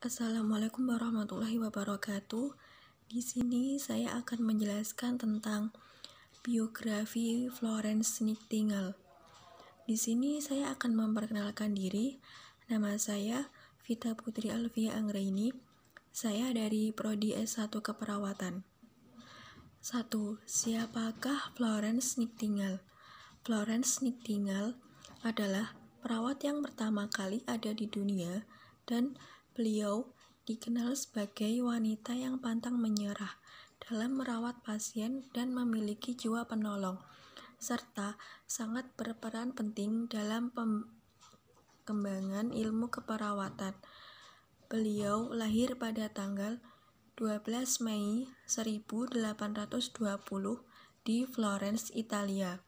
Assalamualaikum warahmatullahi wabarakatuh. Di sini saya akan menjelaskan tentang biografi Florence Nightingale. Di sini saya akan memperkenalkan diri. Nama saya Vita Putri Alvia Anggraini. Saya dari prodi S1 Keperawatan. 1. Siapakah Florence Nightingale? Florence Nightingale adalah perawat yang pertama kali ada di dunia dan Beliau dikenal sebagai wanita yang pantang menyerah dalam merawat pasien dan memiliki jiwa penolong, serta sangat berperan penting dalam pembangunan ilmu keperawatan. Beliau lahir pada tanggal 12 Mei 1820 di Florence, Italia.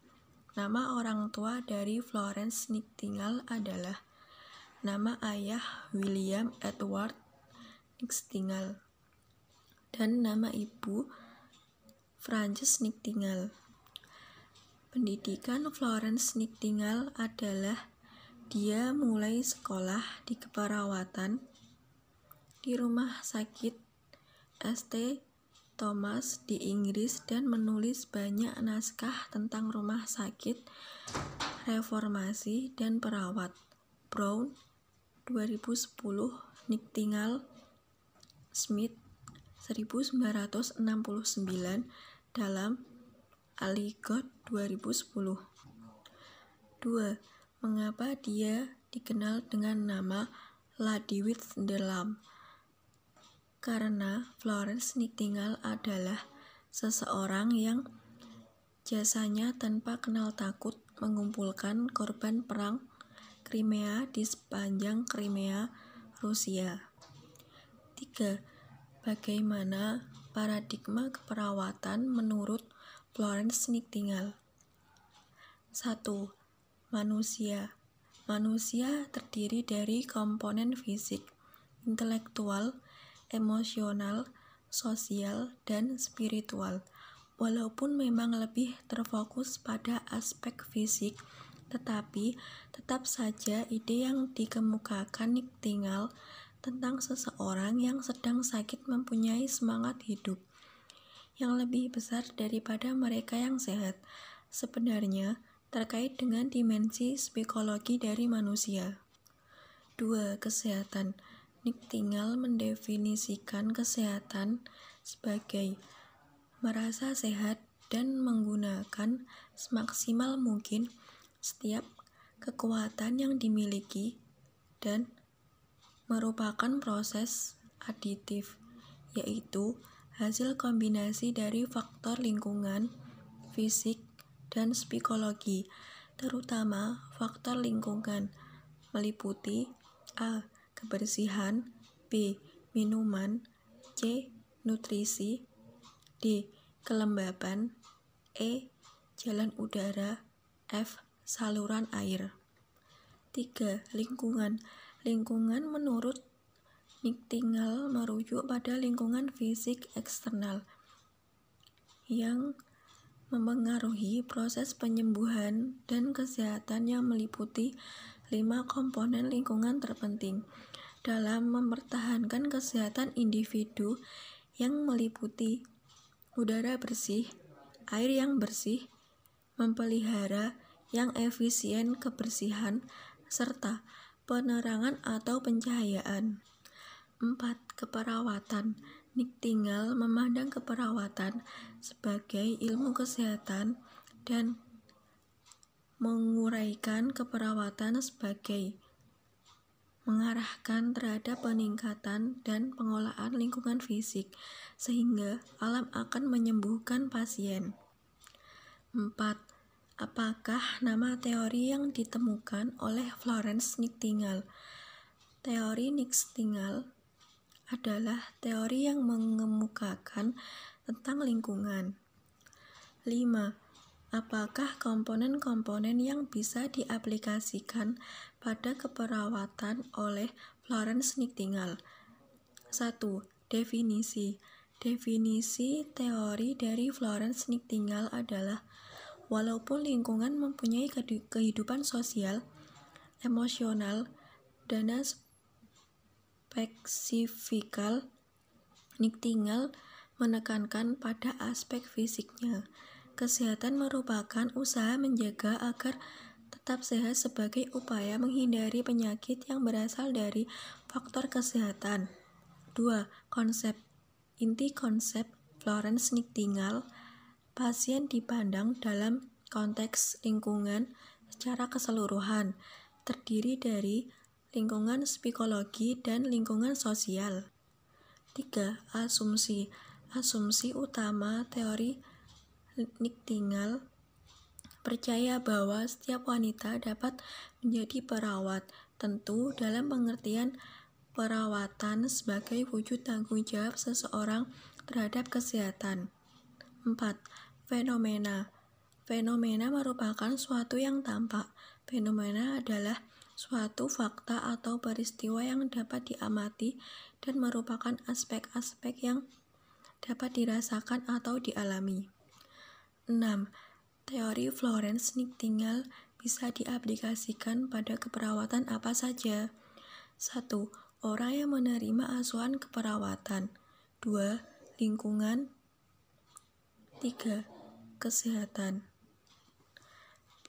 Nama orang tua dari Florence Nightingale adalah Nama ayah William Edward Nixtingal dan nama ibu Frances Nixtingal. Pendidikan Florence Nightingale adalah dia mulai sekolah di keperawatan di rumah sakit St. Thomas di Inggris dan menulis banyak naskah tentang rumah sakit, reformasi, dan perawat. Brown 2010 Tingal Smith 1969 dalam Aligot 2010. 2. Mengapa dia dikenal dengan nama Lady with Karena Florence Nightingale adalah seseorang yang jasanya tanpa kenal takut mengumpulkan korban perang Crimea di sepanjang Crimea, Rusia. 3. Bagaimana paradigma keperawatan menurut Florence Nightingale? 1. Manusia Manusia terdiri dari komponen fisik, intelektual, emosional, sosial, dan spiritual. Walaupun memang lebih terfokus pada aspek fisik, tetapi, tetap saja ide yang dikemukakan Nick Tingal tentang seseorang yang sedang sakit mempunyai semangat hidup yang lebih besar daripada mereka yang sehat. Sebenarnya, terkait dengan dimensi psikologi dari manusia. 2. Kesehatan Nick Tingal mendefinisikan kesehatan sebagai merasa sehat dan menggunakan semaksimal mungkin setiap kekuatan yang dimiliki dan merupakan proses aditif, yaitu hasil kombinasi dari faktor lingkungan, fisik, dan psikologi, terutama faktor lingkungan, meliputi A. Kebersihan B. Minuman C. Nutrisi D. Kelembaban E. Jalan udara F saluran air. 3. Lingkungan. Lingkungan menurut Nick merujuk pada lingkungan fisik eksternal yang mempengaruhi proses penyembuhan dan kesehatan yang meliputi lima komponen lingkungan terpenting dalam mempertahankan kesehatan individu yang meliputi udara bersih, air yang bersih, mempelihara yang efisien kebersihan serta penerangan atau pencahayaan. 4. Keperawatan Nik tinggal memandang keperawatan sebagai ilmu kesehatan dan menguraikan keperawatan sebagai mengarahkan terhadap peningkatan dan pengolahan lingkungan fisik sehingga alam akan menyembuhkan pasien. 4 Apakah nama teori yang ditemukan oleh Florence Nightingale? Teori Nightingale adalah teori yang mengemukakan tentang lingkungan. 5. Apakah komponen-komponen yang bisa diaplikasikan pada keperawatan oleh Florence Nightingale? 1. Definisi Definisi teori dari Florence Nightingale adalah Walaupun lingkungan mempunyai kehidupan sosial, emosional, dan spesifikal, Nick tinggal menekankan pada aspek fisiknya. Kesehatan merupakan usaha menjaga agar tetap sehat sebagai upaya menghindari penyakit yang berasal dari faktor kesehatan. 2. Konsep Inti konsep Florence Nightingale Pasien dipandang dalam konteks lingkungan secara keseluruhan, terdiri dari lingkungan psikologi dan lingkungan sosial. 3. Asumsi Asumsi utama teori nick Nightingale percaya bahwa setiap wanita dapat menjadi perawat, tentu dalam pengertian perawatan sebagai wujud tanggung jawab seseorang terhadap kesehatan. 4. Fenomena Fenomena merupakan suatu yang tampak. Fenomena adalah suatu fakta atau peristiwa yang dapat diamati dan merupakan aspek-aspek yang dapat dirasakan atau dialami. 6. Teori Florence Nightingale bisa diaplikasikan pada keperawatan apa saja. 1. Orang yang menerima asuhan keperawatan. 2. Lingkungan 3. Kesehatan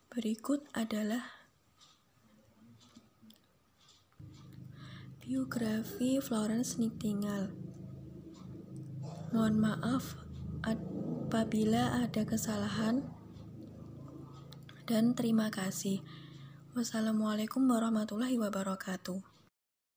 Berikut adalah Biografi Florence Nightingale Mohon maaf apabila ada kesalahan dan terima kasih. Wassalamualaikum warahmatullahi wabarakatuh.